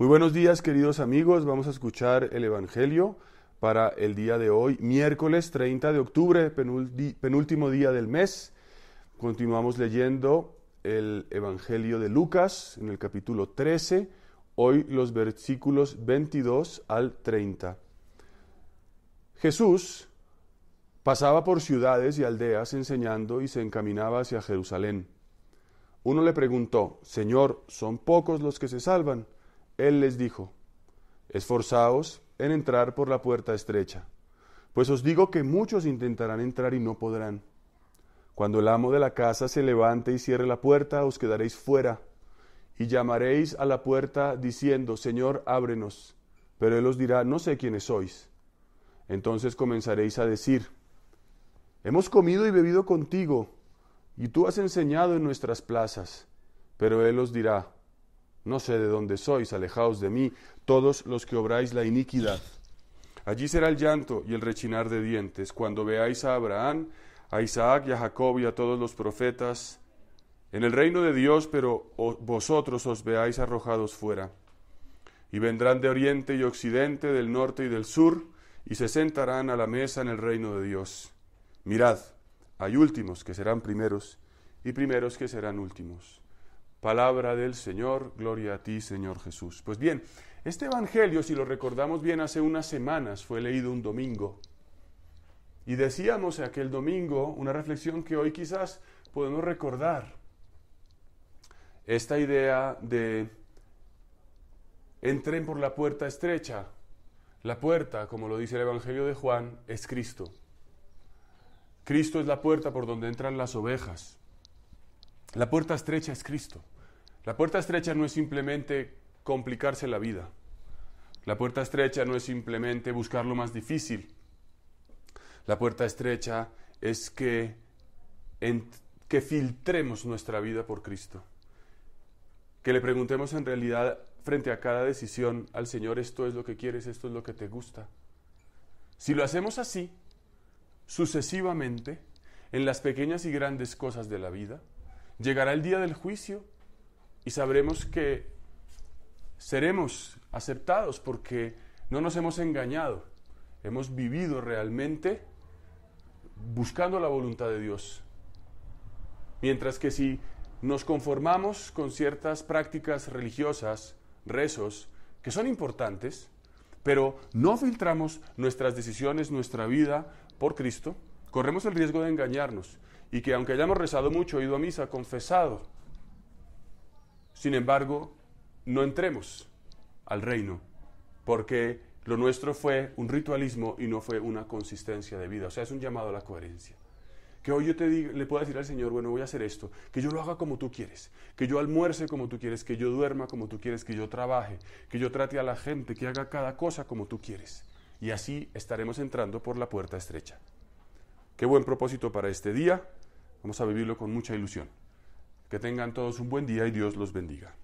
Muy buenos días queridos amigos, vamos a escuchar el Evangelio para el día de hoy, miércoles 30 de octubre, penúltimo día del mes. Continuamos leyendo el Evangelio de Lucas en el capítulo 13, hoy los versículos 22 al 30. Jesús pasaba por ciudades y aldeas enseñando y se encaminaba hacia Jerusalén. Uno le preguntó, Señor, ¿son pocos los que se salvan? Él les dijo, Esforzaos en entrar por la puerta estrecha, pues os digo que muchos intentarán entrar y no podrán. Cuando el amo de la casa se levante y cierre la puerta, os quedaréis fuera, y llamaréis a la puerta diciendo, Señor, ábrenos. Pero él os dirá, no sé quiénes sois. Entonces comenzaréis a decir, Hemos comido y bebido contigo, y tú has enseñado en nuestras plazas. Pero él os dirá, no sé de dónde sois, alejaos de mí, todos los que obráis la iniquidad. Allí será el llanto y el rechinar de dientes, cuando veáis a Abraham, a Isaac y a Jacob y a todos los profetas en el reino de Dios, pero vosotros os veáis arrojados fuera. Y vendrán de oriente y occidente, del norte y del sur, y se sentarán a la mesa en el reino de Dios. Mirad, hay últimos que serán primeros, y primeros que serán últimos. Palabra del Señor, gloria a ti, Señor Jesús. Pues bien, este Evangelio, si lo recordamos bien, hace unas semanas fue leído un domingo. Y decíamos aquel domingo una reflexión que hoy quizás podemos recordar. Esta idea de entren por la puerta estrecha. La puerta, como lo dice el Evangelio de Juan, es Cristo. Cristo es la puerta por donde entran las ovejas. La puerta estrecha es Cristo. La puerta estrecha no es simplemente complicarse la vida. La puerta estrecha no es simplemente buscar lo más difícil. La puerta estrecha es que, que filtremos nuestra vida por Cristo. Que le preguntemos en realidad frente a cada decisión al Señor, esto es lo que quieres, esto es lo que te gusta. Si lo hacemos así, sucesivamente, en las pequeñas y grandes cosas de la vida, Llegará el día del juicio y sabremos que seremos aceptados porque no nos hemos engañado, hemos vivido realmente buscando la voluntad de Dios. Mientras que si nos conformamos con ciertas prácticas religiosas, rezos, que son importantes, pero no filtramos nuestras decisiones, nuestra vida por Cristo, corremos el riesgo de engañarnos y que aunque hayamos rezado mucho, ido a misa, confesado, sin embargo, no entremos al reino, porque lo nuestro fue un ritualismo y no fue una consistencia de vida. O sea, es un llamado a la coherencia. Que hoy yo te le pueda decir al Señor, bueno, voy a hacer esto, que yo lo haga como tú quieres, que yo almuerce como tú quieres, que yo duerma como tú quieres, que yo trabaje, que yo trate a la gente, que haga cada cosa como tú quieres. Y así estaremos entrando por la puerta estrecha. Qué buen propósito para este día. Vamos a vivirlo con mucha ilusión. Que tengan todos un buen día y Dios los bendiga.